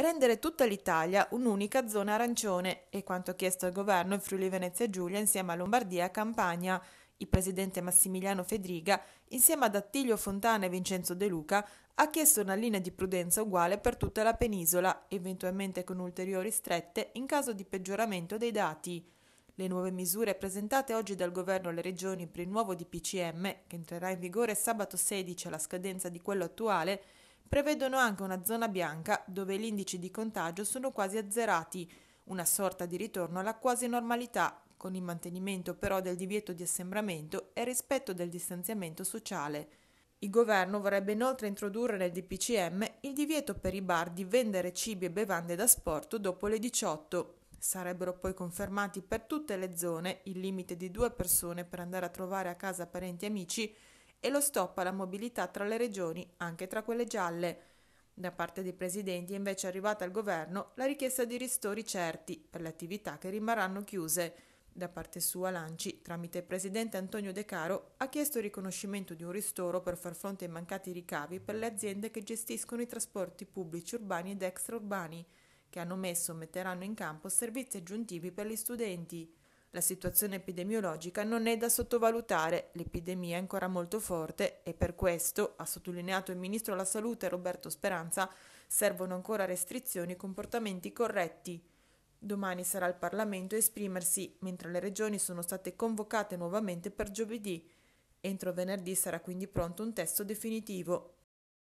rendere tutta l'Italia un'unica zona arancione, è quanto chiesto al governo in Friuli Venezia Giulia insieme a Lombardia e Campania. Il presidente Massimiliano Fedriga, insieme ad Attilio Fontana e Vincenzo De Luca, ha chiesto una linea di prudenza uguale per tutta la penisola, eventualmente con ulteriori strette in caso di peggioramento dei dati. Le nuove misure presentate oggi dal governo alle regioni per il nuovo DPCM, che entrerà in vigore sabato 16 alla scadenza di quello attuale, prevedono anche una zona bianca dove gli indici di contagio sono quasi azzerati, una sorta di ritorno alla quasi normalità, con il mantenimento però del divieto di assembramento e rispetto del distanziamento sociale. Il governo vorrebbe inoltre introdurre nel DPCM il divieto per i bar di vendere cibi e bevande da sport dopo le 18. Sarebbero poi confermati per tutte le zone il limite di due persone per andare a trovare a casa parenti e amici e lo stop alla mobilità tra le regioni, anche tra quelle gialle. Da parte dei presidenti è invece arrivata al governo la richiesta di ristori certi per le attività che rimarranno chiuse. Da parte sua Lanci, tramite il presidente Antonio De Caro, ha chiesto il riconoscimento di un ristoro per far fronte ai mancati ricavi per le aziende che gestiscono i trasporti pubblici urbani ed extraurbani, che hanno messo o metteranno in campo servizi aggiuntivi per gli studenti. La situazione epidemiologica non è da sottovalutare, l'epidemia è ancora molto forte e per questo, ha sottolineato il Ministro della Salute Roberto Speranza, servono ancora restrizioni e comportamenti corretti. Domani sarà il Parlamento a esprimersi, mentre le regioni sono state convocate nuovamente per giovedì. Entro venerdì sarà quindi pronto un testo definitivo.